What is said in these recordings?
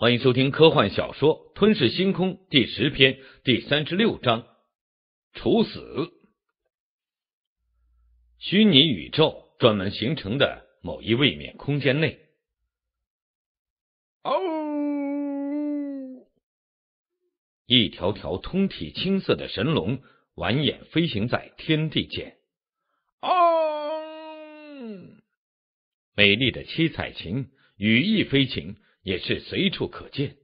欢迎收听科幻小说《吞噬星空》第十篇第三十六章：处死。虚拟宇宙专门形成的某一位面空间内，哦，一条条通体青色的神龙蜿蜒飞行在天地间，哦，美丽的七彩琴羽翼飞禽。也是随处可见。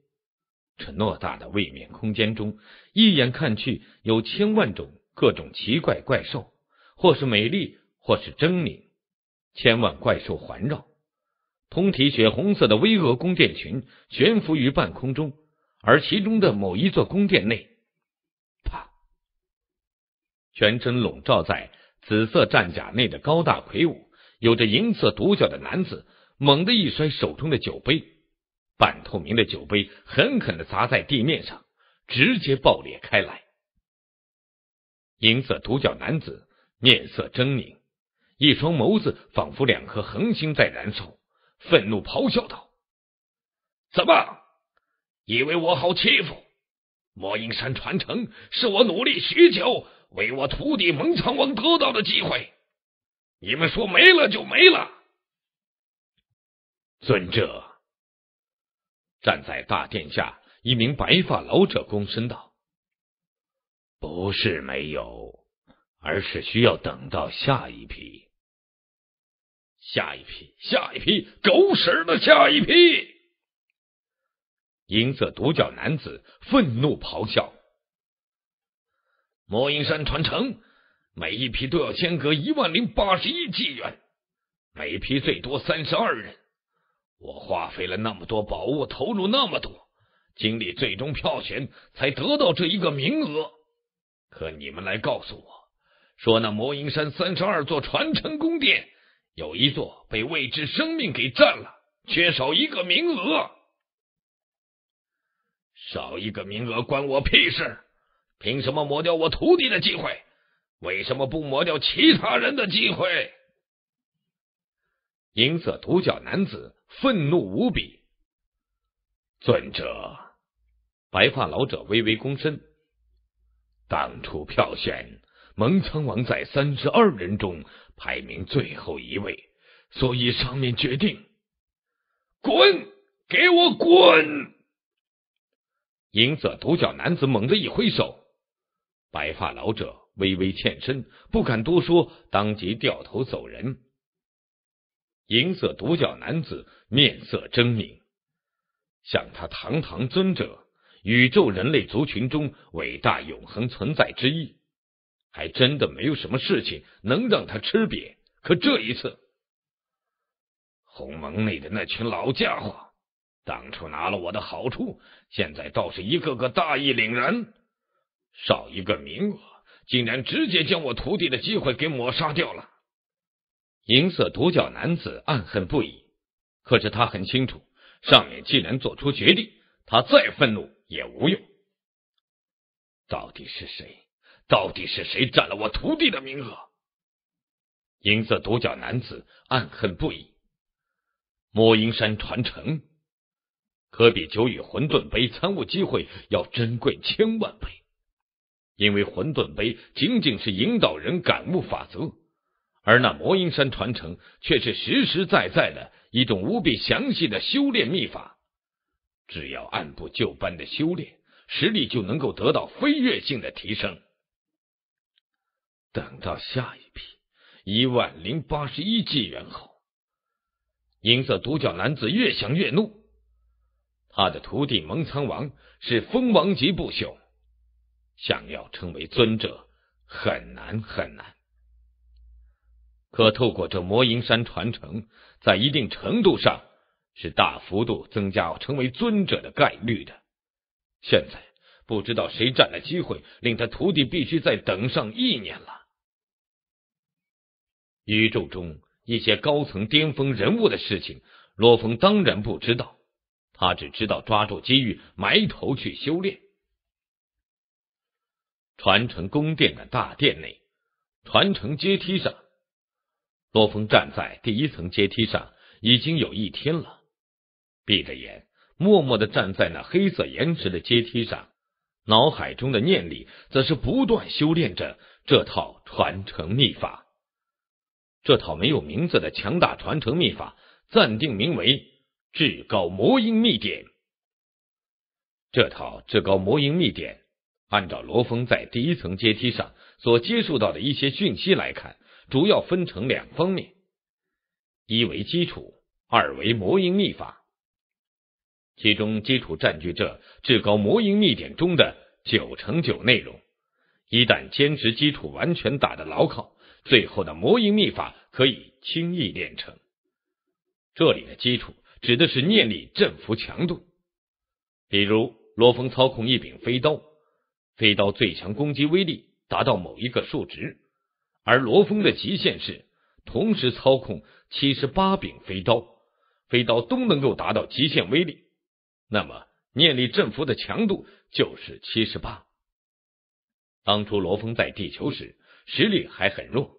这偌大的位面空间中，一眼看去有千万种各种奇怪怪兽，或是美丽，或是狰狞。千万怪兽环绕，通体血红色的巍峨宫殿群悬浮于半空中，而其中的某一座宫殿内，啪！全身笼罩在紫色战甲内的高大魁梧、有着银色独角的男子，猛地一摔手中的酒杯。半透明的酒杯狠狠的砸在地面上，直接爆裂开来。银色独角男子面色狰狞，一双眸子仿佛两颗恒星在燃烧，愤怒咆哮道：“怎么，以为我好欺负？魔音山传承是我努力许久，为我徒弟蒙藏王得到的机会，你们说没了就没了？”尊者。站在大殿下，一名白发老者躬身道：“不是没有，而是需要等到下一批。下一批，下一批，狗屎的下一批！”银色独角男子愤怒咆哮：“魔音山传承，每一批都要间隔一万零八十一纪元，每批最多三十二人。”我花费了那么多宝物，投入那么多精力，最终票选才得到这一个名额。可你们来告诉我，说那魔音山三十二座传承宫殿有一座被未知生命给占了，缺少一个名额。少一个名额关我屁事？凭什么抹掉我徒弟的机会？为什么不抹掉其他人的机会？银色独角男子愤怒无比。尊者，白发老者微微躬身。当初票选蒙苍王在三十二人中排名最后一位，所以上面决定，滚，给我滚！银色独角男子猛地一挥手，白发老者微微欠身，不敢多说，当即掉头走人。银色独角男子面色狰狞，像他堂堂尊者，宇宙人类族群中伟大永恒存在之一，还真的没有什么事情能让他吃瘪。可这一次，鸿蒙内的那群老家伙，当初拿了我的好处，现在倒是一个个大义凛然，少一个名额，竟然直接将我徒弟的机会给抹杀掉了。银色独角男子暗恨不已，可是他很清楚，上面既然做出决定，他再愤怒也无用。到底是谁？到底是谁占了我徒弟的名额？银色独角男子暗恨不已。摸阴山传承可比九羽混沌碑参悟机会要珍贵千万倍，因为混沌碑仅仅是引导人感悟法则。而那魔音山传承却是实实在在的一种无比详细的修炼秘法，只要按部就班的修炼，实力就能够得到飞跃性的提升。等到下一批一万零八十一纪元后，银色独角男子越想越怒，他的徒弟蒙仓王是封王级不朽，想要成为尊者，很难很难。可透过这魔银山传承，在一定程度上是大幅度增加成为尊者的概率的。现在不知道谁占了机会，令他徒弟必须再等上一年了。宇宙中一些高层巅峰人物的事情，罗峰当然不知道，他只知道抓住机遇，埋头去修炼。传承宫殿的大殿内，传承阶梯上。罗峰站在第一层阶梯上已经有一天了，闭着眼，默默的站在那黑色岩石的阶梯上，脑海中的念力则是不断修炼着这套传承秘法。这套没有名字的强大传承秘法暂定名为《至高魔音秘典》。这套《至高魔音秘典》，按照罗峰在第一层阶梯上所接触到的一些讯息来看。主要分成两方面，一为基础，二为魔音秘法。其中基础占据着至高魔音秘典中的九成九内容。一旦坚持基础完全打得牢靠，最后的魔音秘法可以轻易练成。这里的基础指的是念力振幅强度，比如罗峰操控一柄飞刀，飞刀最强攻击威力达到某一个数值。而罗峰的极限是同时操控七十八柄飞刀，飞刀都能够达到极限威力。那么念力振幅的强度就是七十八。当初罗峰在地球时，实力还很弱，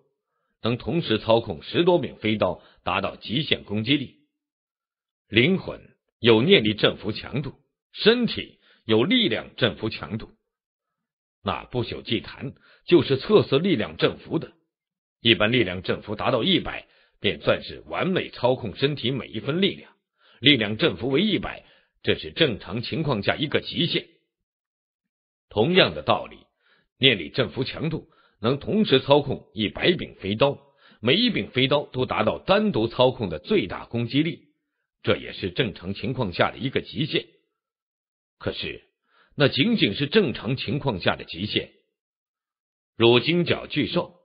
能同时操控十多柄飞刀达到极限攻击力。灵魂有念力振幅强度，身体有力量振幅强度。那不朽祭坛就是测试力量振幅的。一般力量振幅达到一百，便算是完美操控身体每一分力量。力量振幅为一百，这是正常情况下一个极限。同样的道理，念力振幅强度能同时操控一百柄飞刀，每一柄飞刀都达到单独操控的最大攻击力，这也是正常情况下的一个极限。可是，那仅仅是正常情况下的极限。如金角巨兽。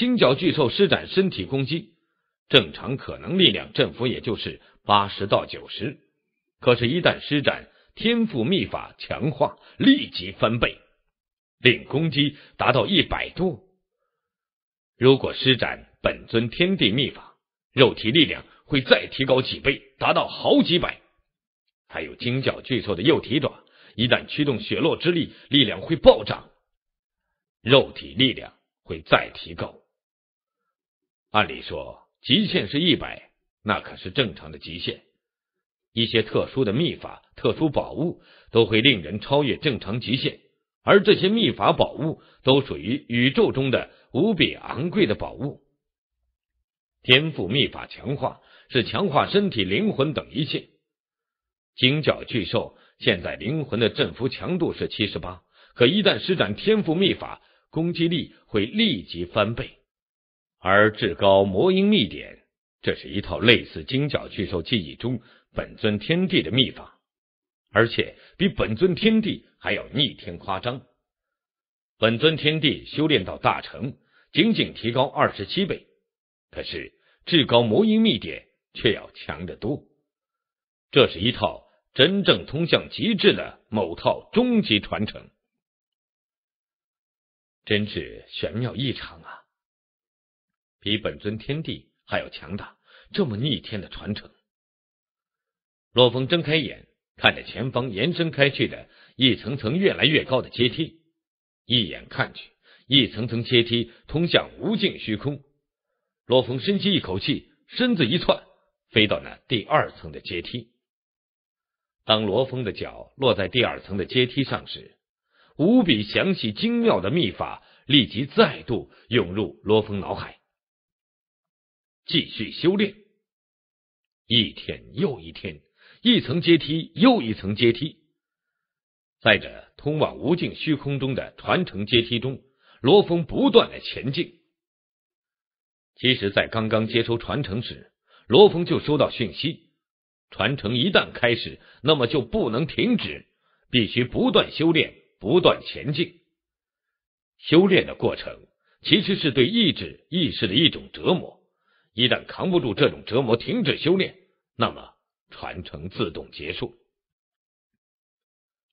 金角巨兽施展身体攻击，正常可能力量振幅也就是八十到九十，可是，一旦施展天赋秘法强化，立即翻倍，令攻击达到一百多。如果施展本尊天地秘法，肉体力量会再提高几倍，达到好几百。还有金角巨兽的幼体爪，一旦驱动血落之力，力量会暴涨，肉体力量会再提高。按理说，极限是一百，那可是正常的极限。一些特殊的秘法、特殊宝物都会令人超越正常极限，而这些秘法宝物都属于宇宙中的无比昂贵的宝物。天赋秘法强化是强化身体、灵魂等一切。金角巨兽现在灵魂的振幅强度是七十八，可一旦施展天赋秘法，攻击力会立即翻倍。而至高魔音秘典，这是一套类似金角巨兽记忆中本尊天地的秘法，而且比本尊天地还要逆天夸张。本尊天地修炼到大成，仅仅提高二十七倍，可是至高魔音秘典却要强得多。这是一套真正通向极致的某套终极传承，真是玄妙异常啊！比本尊天地还要强大，这么逆天的传承。洛风睁开眼，看着前方延伸开去的一层层越来越高的阶梯，一眼看去，一层层阶梯通向无尽虚空。洛风深吸一口气，身子一窜，飞到那第二层的阶梯。当罗峰的脚落在第二层的阶梯上时，无比详细精妙的秘法立即再度涌入罗峰脑海。继续修炼，一天又一天，一层阶梯又一层阶梯，在这通往无尽虚空中的传承阶梯中，罗峰不断的前进。其实，在刚刚接收传承时，罗峰就收到讯息：传承一旦开始，那么就不能停止，必须不断修炼，不断前进。修炼的过程，其实是对意志、意识的一种折磨。一旦扛不住这种折磨，停止修炼，那么传承自动结束。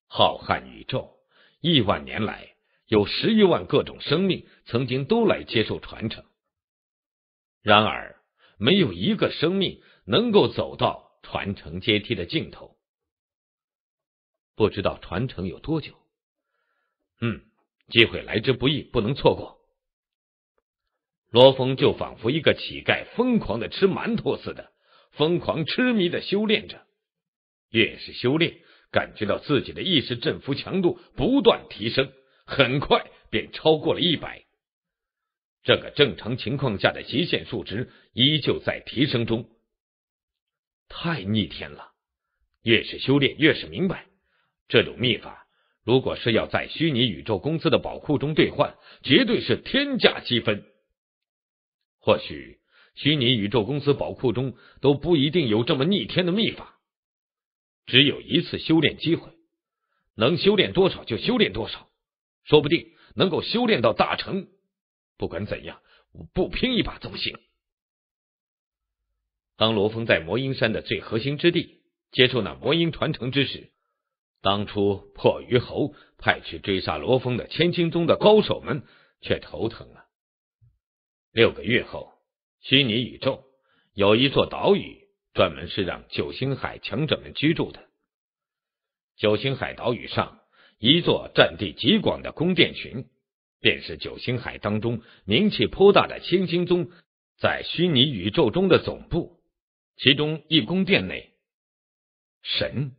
浩瀚宇宙，亿万年来，有十余万各种生命曾经都来接受传承，然而没有一个生命能够走到传承阶梯的尽头。不知道传承有多久？嗯，机会来之不易，不能错过。罗峰就仿佛一个乞丐，疯狂的吃馒头似的，疯狂痴迷的修炼着。越是修炼，感觉到自己的意识振幅强度不断提升，很快便超过了一百，这个正常情况下的极限数值依旧在提升中。太逆天了！越是修炼，越是明白，这种秘法如果是要在虚拟宇宙公司的宝库中兑换，绝对是天价积分。或许虚拟宇宙公司宝库中都不一定有这么逆天的秘法，只有一次修炼机会，能修炼多少就修炼多少，说不定能够修炼到大成。不管怎样，我不拼一把怎么行？当罗峰在魔音山的最核心之地接受那魔音传承之时，当初破鱼侯派去追杀罗峰的千金宗的高手们却头疼了。六个月后，虚拟宇宙有一座岛屿，专门是让九星海强者们居住的。九星海岛屿上，一座占地极广的宫殿群，便是九星海当中名气颇大的青星宗在虚拟宇宙中的总部。其中一宫殿内，神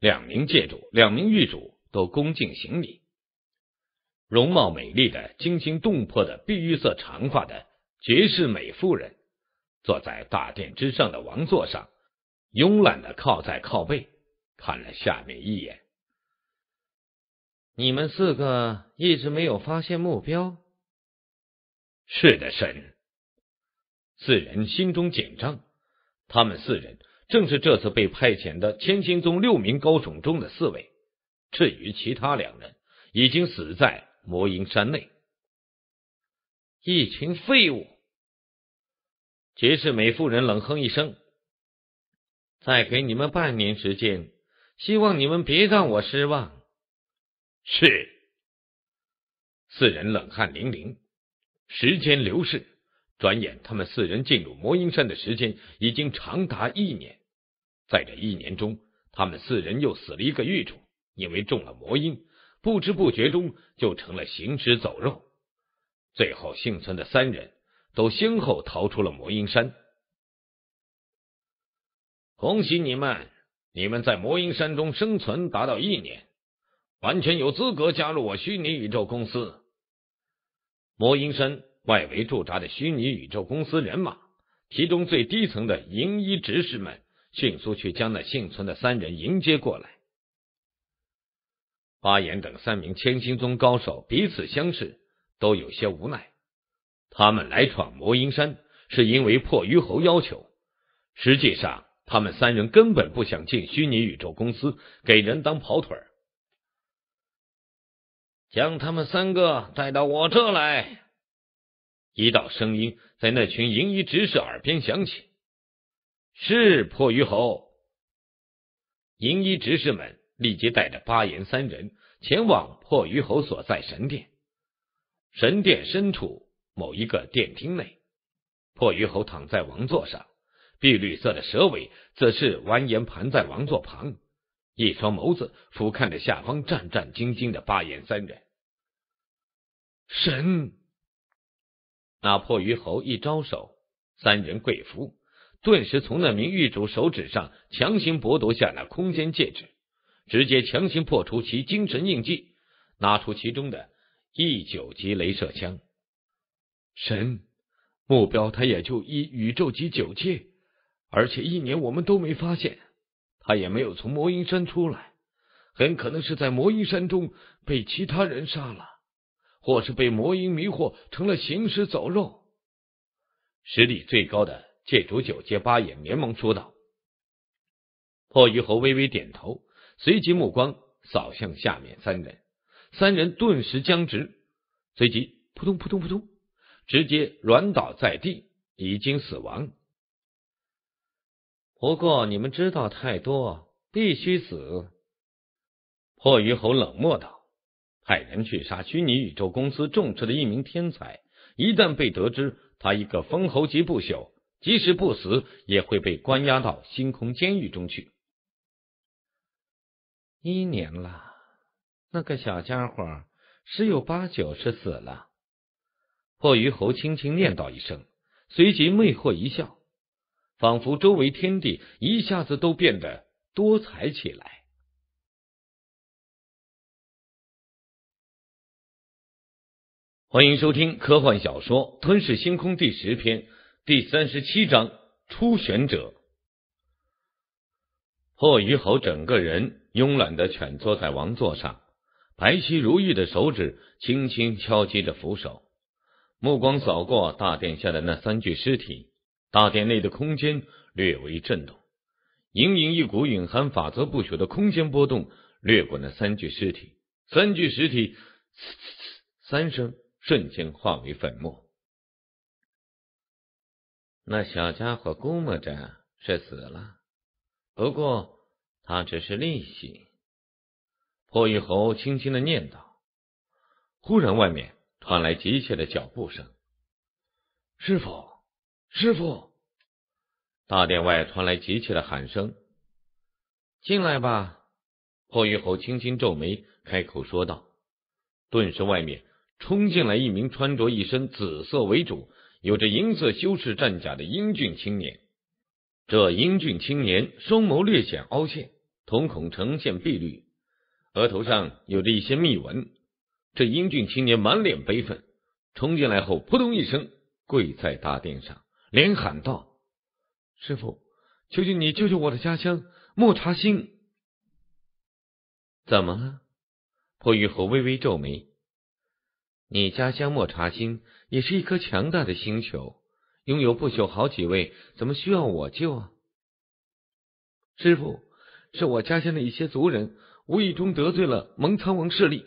两名界主、两名域主都恭敬行礼。容貌美丽的、惊心动魄的碧玉色长发的绝世美妇人，坐在大殿之上的王座上，慵懒的靠在靠背，看了下面一眼。你们四个一直没有发现目标？是的，神。四人心中紧张。他们四人正是这次被派遣的千金宗六名高手中的四位。至于其他两人，已经死在。魔音山内，一群废物！绝世美妇人冷哼一声：“再给你们半年时间，希望你们别让我失望。”是。四人冷汗淋漓。时间流逝，转眼他们四人进入魔音山的时间已经长达一年。在这一年中，他们四人又死了一个狱主，因为中了魔音。不知不觉中就成了行尸走肉，最后幸存的三人都先后逃出了魔音山。恭喜你们，你们在魔音山中生存达到一年，完全有资格加入我虚拟宇宙公司。魔音山外围驻扎的虚拟宇宙公司人马，其中最低层的银衣执事们，迅速去将那幸存的三人迎接过来。巴岩等三名千星宗高手彼此相视，都有些无奈。他们来闯魔音山，是因为破鱼侯要求。实际上，他们三人根本不想进虚拟宇宙公司给人当跑腿儿。将他们三个带到我这来，一道声音在那群银衣执事耳边响起：“是破鱼侯。”银衣执事们。立即带着巴彦三人前往破鱼侯所在神殿。神殿深处某一个殿厅内，破鱼侯躺在王座上，碧绿色的蛇尾则是蜿蜒盘在王座旁，一双眸子俯瞰着下方战战兢兢的巴彦三人。神，那破鱼侯一招手，三人跪服，顿时从那名狱主手指上强行剥夺下那空间戒指。直接强行破除其精神印记，拿出其中的一九级镭射枪。神目标他也就一宇宙级九阶，而且一年我们都没发现，他也没有从魔音山出来，很可能是在魔音山中被其他人杀了，或是被魔音迷惑成了行尸走肉。实力最高的界主九阶八眼连忙说道：“破鱼侯微微点头。”随即目光扫向下面三人，三人顿时僵直，随即扑通扑通扑通，直接软倒在地，已经死亡。不过你们知道太多，必须死。破鱼侯冷漠道：“派人去杀虚拟宇宙公司重视的一名天才，一旦被得知，他一个封侯级不朽，即使不死，也会被关押到星空监狱中去。”一年了，那个小家伙十有八九是死了。破鱼侯轻轻念叨一声，随即魅惑一笑，仿佛周围天地一下子都变得多彩起来。欢迎收听科幻小说《吞噬星空》第十篇第三十七章《初选者》。破鱼侯整个人。慵懒的蜷缩在王座上，白皙如玉的手指轻轻敲击着扶手，目光扫过大殿下的那三具尸体，大殿内的空间略微震动，隐隐一股蕴含法则不朽的空间波动掠过那三具尸体，三具尸体，三声瞬间化为粉末。那小家伙估摸着是死了，不过。他只是利息。破玉侯轻轻的念道。忽然，外面传来急切的脚步声。师傅，师傅！大殿外传来急切的喊声。进来吧。破玉侯轻轻皱眉，开口说道。顿时，外面冲进来一名穿着一身紫色为主、有着银色修饰战甲的英俊青年。这英俊青年双眸略显凹陷，瞳孔呈现碧绿，额头上有着一些密纹。这英俊青年满脸悲愤，冲进来后扑通一声跪在大殿上，连喊道：“师傅，求求你救救我的家乡莫茶星！”怎么了？破玉侯微微皱眉：“你家乡莫茶星也是一颗强大的星球。”拥有不朽好几位，怎么需要我救？啊？师傅是我家乡的一些族人，无意中得罪了蒙苍王势力，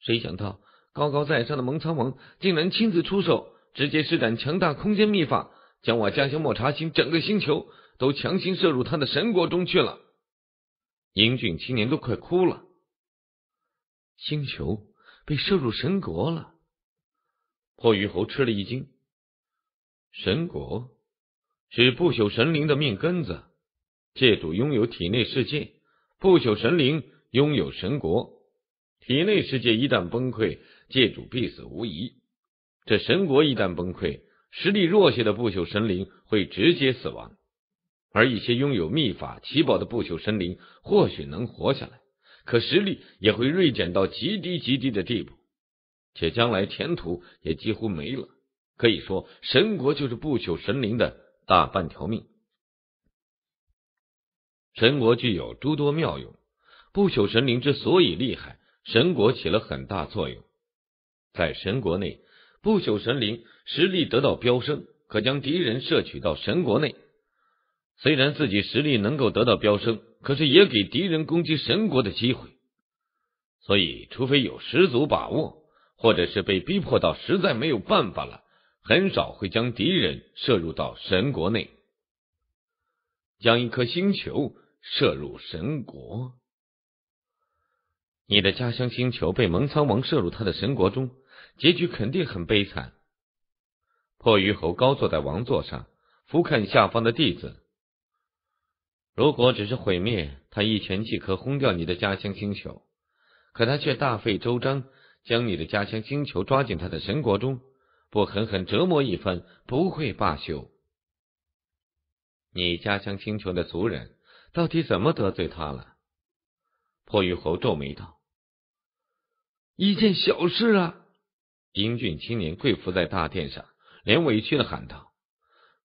谁想到高高在上的蒙苍王竟然亲自出手，直接施展强大空间秘法，将我家乡抹茶星整个星球都强行射入他的神国中去了。英俊青年都快哭了，星球被射入神国了。破鱼侯吃了一惊。神国是不朽神灵的命根子，借主拥有体内世界，不朽神灵拥有神国，体内世界一旦崩溃，借主必死无疑。这神国一旦崩溃，实力弱些的不朽神灵会直接死亡，而一些拥有秘法奇宝的不朽神灵或许能活下来，可实力也会锐减到极低极低的地步，且将来前途也几乎没了。可以说，神国就是不朽神灵的大半条命。神国具有诸多妙用，不朽神灵之所以厉害，神国起了很大作用。在神国内，不朽神灵实力得到飙升，可将敌人摄取到神国内。虽然自己实力能够得到飙升，可是也给敌人攻击神国的机会。所以，除非有十足把握，或者是被逼迫到实在没有办法了。很少会将敌人射入到神国内，将一颗星球射入神国。你的家乡星球被蒙苍王射入他的神国中，结局肯定很悲惨。破鱼侯高坐在王座上，俯瞰下方的弟子。如果只是毁灭，他一拳即可轰掉你的家乡星球，可他却大费周章将你的家乡星球抓进他的神国中。不狠狠折磨一番，不会罢休。你家乡星球的族人到底怎么得罪他了？破玉侯皱眉道：“一件小事啊！”英俊青年跪伏在大殿上，连委屈的喊道：“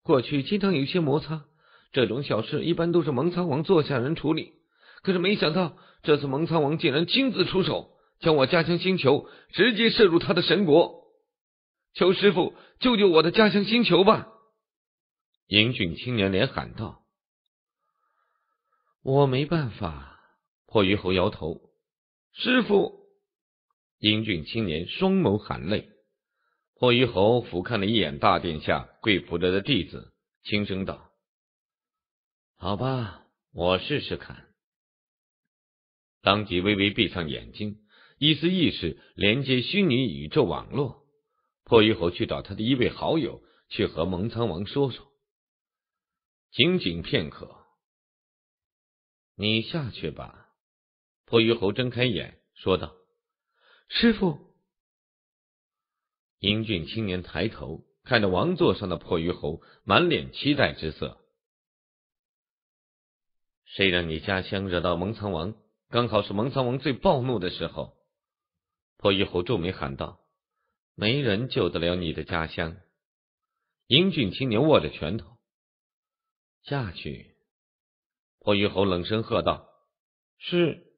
过去经常有些摩擦，这种小事一般都是蒙苍王坐下人处理。可是没想到，这次蒙苍王竟然亲自出手，将我家乡星球直接射入他的神国。”求师傅救救我的家乡星球吧！英俊青年连喊道：“我没办法。”破鱼猴摇头。师傅，英俊青年双眸含泪。破鱼猴俯看了一眼大殿下跪伏着的弟子，轻声道：“好吧，我试试看。”当即微微闭上眼睛，一丝意识连接虚拟宇宙网络。破鱼侯去找他的一位好友，去和蒙苍王说说。仅仅片刻，你下去吧。破鱼侯睁开眼说道：“师傅。”英俊青年抬头看着王座上的破鱼侯，满脸期待之色。“谁让你家乡惹到蒙藏王？刚好是蒙藏王最暴怒的时候。”破鱼侯皱眉喊道。没人救得了你的家乡。英俊青年握着拳头下去。破玉侯冷声喝道：“是。”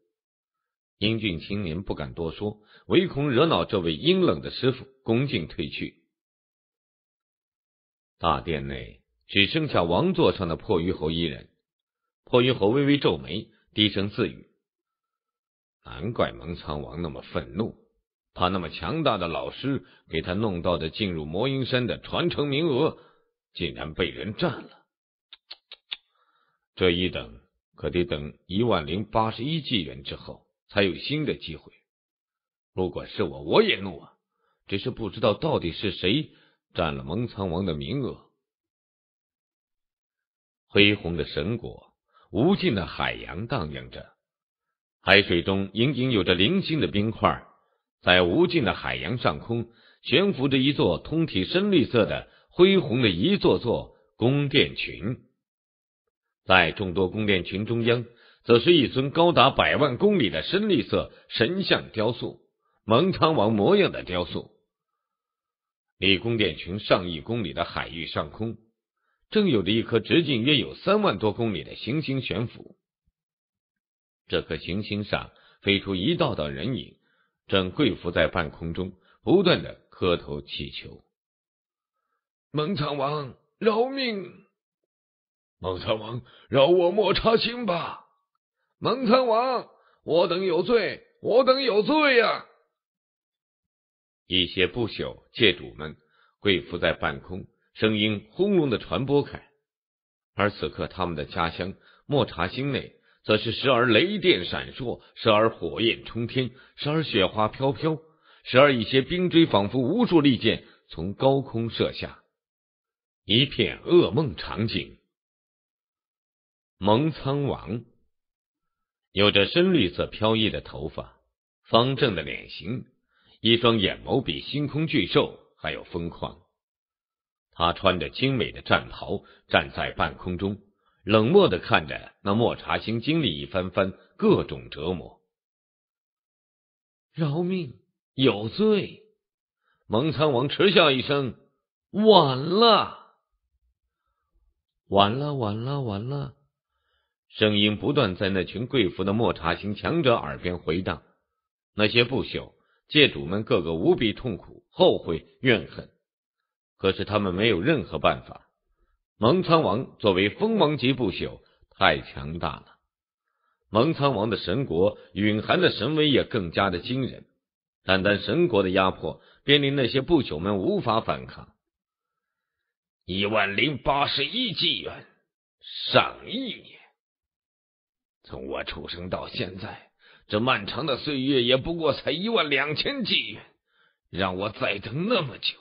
英俊青年不敢多说，唯恐惹恼这位阴冷的师傅，恭敬退去。大殿内只剩下王座上的破玉侯一人。破玉侯微微皱眉，低声自语：“难怪蒙昌王那么愤怒。”他那么强大的老师给他弄到的进入魔音山的传承名额，竟然被人占了。这一等可得等一万零八十一纪元之后才有新的机会。不管是我，我也怒啊！只是不知道到底是谁占了蒙苍王的名额。恢宏的神国，无尽的海洋荡漾着，海水中隐隐有着零星的冰块。在无尽的海洋上空，悬浮着一座通体深绿色的恢宏的一座座宫殿群。在众多宫殿群中央，则是一尊高达百万公里的深绿色神像雕塑，蒙苍王模样的雕塑。离宫殿群上亿公里的海域上空，正有着一颗直径约有三万多公里的行星悬浮。这颗行星上飞出一道道人影。正跪伏在半空中，不断的磕头祈求：“蒙藏王饶命！蒙藏王饶我莫查星吧！蒙藏王，我等有罪，我等有罪呀！”一些不朽界主们跪伏在半空，声音轰隆的传播开。而此刻，他们的家乡莫查星内。则是时而雷电闪烁，时而火焰冲天，时而雪花飘飘，时而一些冰锥仿佛无数利剑从高空射下，一片噩梦场景。蒙苍王有着深绿色飘逸的头发，方正的脸型，一双眼眸比星空巨兽还要疯狂。他穿着精美的战袍，站在半空中。冷漠的看着那莫查星经历一番番各种折磨，饶命，有罪！蒙苍王嗤笑一声，晚了，晚了，晚了，晚了，声音不断在那群贵妇的莫查星强者耳边回荡。那些不朽界主们个个无比痛苦、后悔、怨恨，可是他们没有任何办法。蒙苍王作为封王级不朽，太强大了。蒙苍王的神国，蕴含的神威也更加的惊人。单单神国的压迫，便令那些不朽们无法反抗。一万零八十一纪元，上亿年，从我出生到现在，这漫长的岁月也不过才一万两千纪元，让我再等那么久。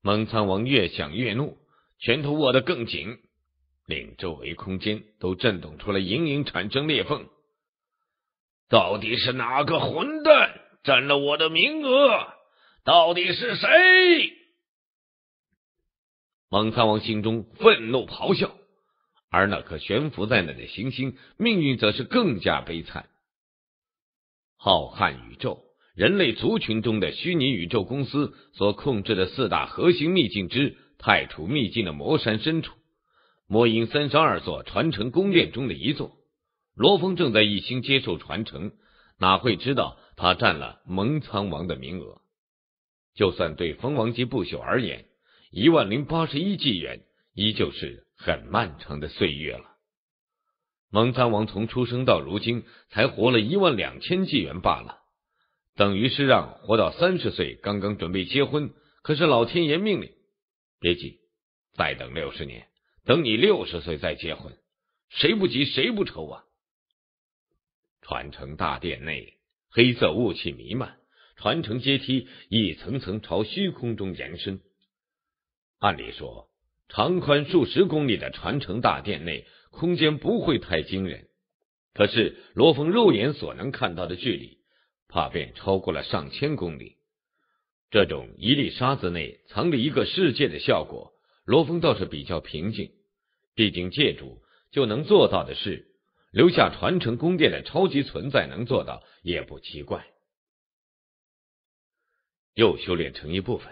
蒙苍王越想越怒。拳头握得更紧，令周围空间都震动出了隐隐产生裂缝。到底是哪个混蛋占了我的名额？到底是谁？蒙三王心中愤怒咆哮，而那颗悬浮在那的行星命运则是更加悲惨。浩瀚宇宙，人类族群中的虚拟宇宙公司所控制的四大核心秘境之。太初秘境的魔山深处，魔音三十二座传承宫殿中的一座，罗峰正在一心接受传承，哪会知道他占了蒙苍王的名额？就算对封王级不朽而言，一万零八十一纪元依旧是很漫长的岁月了。蒙苍王从出生到如今，才活了一万两千纪元罢了，等于是让活到三十岁，刚刚准备结婚，可是老天爷命令。别急，再等六十年，等你六十岁再结婚，谁不急谁不愁啊！传承大殿内，黑色雾气弥漫，传承阶梯一层层朝虚空中延伸。按理说，长宽数十公里的传承大殿内，空间不会太惊人。可是，罗峰肉眼所能看到的距离，怕便超过了上千公里。这种一粒沙子内藏着一个世界的效果，罗峰倒是比较平静。毕竟借助就能做到的事，留下传承宫殿的超级存在能做到也不奇怪。又修炼成一部分，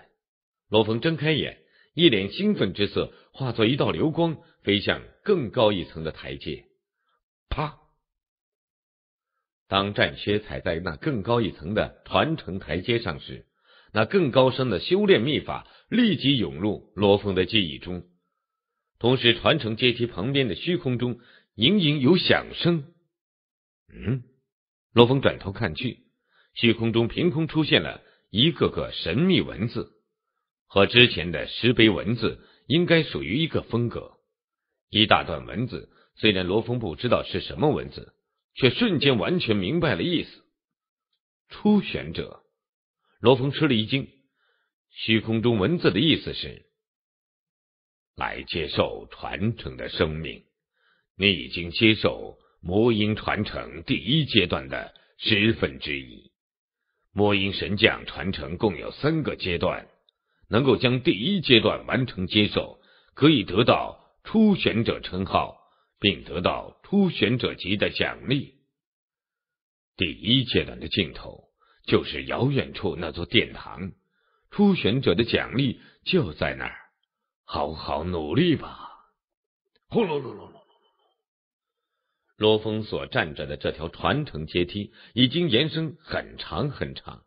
罗峰睁开眼，一脸兴奋之色，化作一道流光飞向更高一层的台阶。啪！当战靴踩在那更高一层的传承台阶上时。那更高深的修炼秘法立即涌入罗峰的记忆中，同时传承阶梯旁边的虚空中隐隐有响声。嗯，罗峰转头看去，虚空中凭空出现了一个个神秘文字，和之前的石碑文字应该属于一个风格。一大段文字，虽然罗峰不知道是什么文字，却瞬间完全明白了意思。初选者。罗峰吃了一惊，虚空中文字的意思是：“来接受传承的生命，你已经接受魔音传承第一阶段的十分之一。魔音神将传承共有三个阶段，能够将第一阶段完成接受，可以得到初选者称号，并得到初选者级的奖励。第一阶段的尽头。”就是遥远处那座殿堂，初选者的奖励就在那儿。好好努力吧！轰隆隆隆隆！罗峰所站着的这条传承阶梯已经延伸很长很长，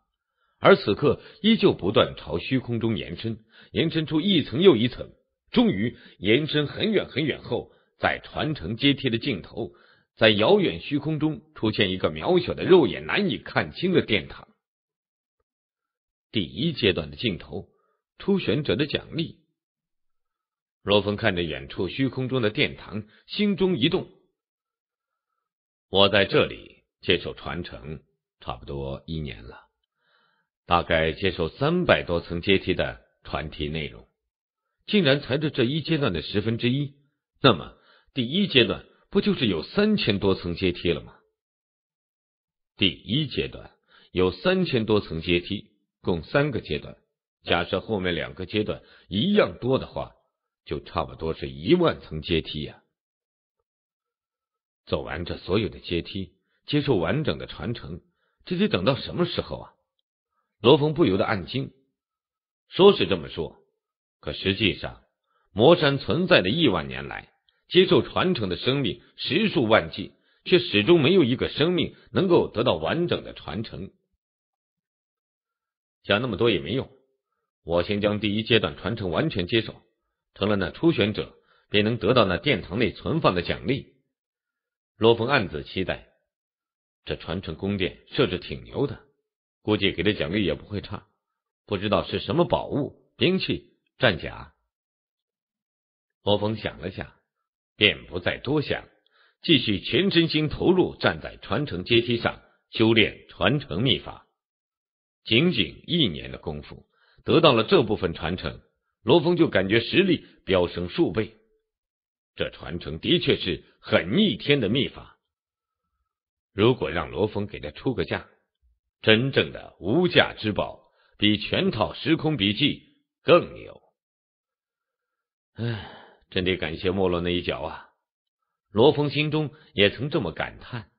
而此刻依旧不断朝虚空中延伸，延伸出一层又一层。终于延伸很远很远后，在传承阶梯的尽头，在遥远虚空中出现一个渺小的、肉眼难以看清的殿堂。第一阶段的镜头，初选者的奖励。罗峰看着远处虚空中的殿堂，心中一动。我在这里接受传承差不多一年了，大概接受三百多层阶梯的传题内容，竟然才是这一阶段的十分之一。那么，第一阶段不就是有三千多层阶梯了吗？第一阶段有三千多层阶梯。共三个阶段，假设后面两个阶段一样多的话，就差不多是一万层阶梯呀。走完这所有的阶梯，接受完整的传承，这得等到什么时候啊？罗峰不由得暗惊。说是这么说，可实际上，魔山存在的亿万年来，接受传承的生命十数万计，却始终没有一个生命能够得到完整的传承。讲那么多也没用，我先将第一阶段传承完全接手，成了那初选者，便能得到那殿堂内存放的奖励。罗峰暗自期待，这传承宫殿设置挺牛的，估计给的奖励也不会差，不知道是什么宝物、兵器、战甲。罗峰想了想，便不再多想，继续全身心投入，站在传承阶梯上修炼传承秘法。仅仅一年的功夫，得到了这部分传承，罗峰就感觉实力飙升数倍。这传承的确是很逆天的秘法。如果让罗峰给他出个价，真正的无价之宝，比全套时空笔记更牛。唉，真得感谢莫洛那一脚啊！罗峰心中也曾这么感叹。